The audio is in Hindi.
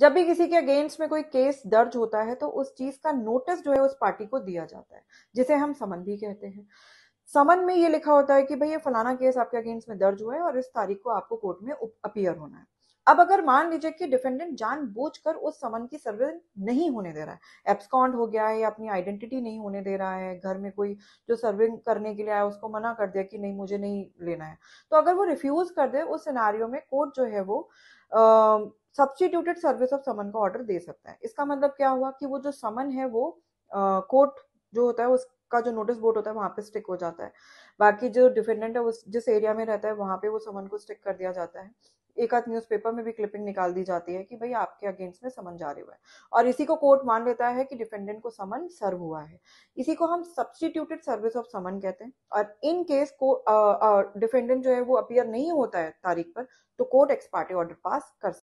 जब भी किसी के अगेंस्ट में कोई केस दर्ज होता है तो उस चीज का नोटिस जो है उस पार्टी को दिया जाता है जिसे हम समन भी कहते हैं समन में ये लिखा होता है कि भाई ये फलाना केस आपके अगेंस्ट में दर्ज हुआ है और इस तारीख को आपको कोर्ट में अपियर होना है अब अगर मान लीजिए कि डिफेंडेंट जानबूझकर उस समन की सर्विस नहीं होने दे रहा है एब्सकॉन्ड हो गया है या अपनी आइडेंटिटी नहीं होने दे रहा है घर में कोई जो सर्विंग करने के लिए आया उसको मना कर दिया कि नहीं मुझे नहीं लेना है तो अगर वो रिफ्यूज कर दे उस सिनारियों में कोर्ट जो है वो आ, सब्सटीट्यूटेड सर्विस ऑफ समन का ऑर्डर दे सकता है इसका मतलब क्या हुआ कि वो जो समन है वो कोर्ट uh, जो होता है उसका जो नोटिस बोर्ड होता है वहां पे स्टिक हो जाता है बाकी जो डिफेंडेंट है उस जिस एरिया में रहता है वहां पे वो समन को स्टिक कर दिया जाता है एक आध न्यूज़पेपर में भी क्लिपिंग निकाल दी जाती है कि भाई आपके अगेंस्ट में समन जारी हुआ है और इसी को कोर्ट मान लेता है कि डिफेंडेंट को समन सर्व हुआ है इसी को हम सब्सटीट्यूटेड सर्विस ऑफ समन कहते हैं और इन केस को डिफेंडेंट जो है वो अपियर नहीं होता है तारीख पर तो कोर्ट एक्सपार्टी ऑर्डर पास कर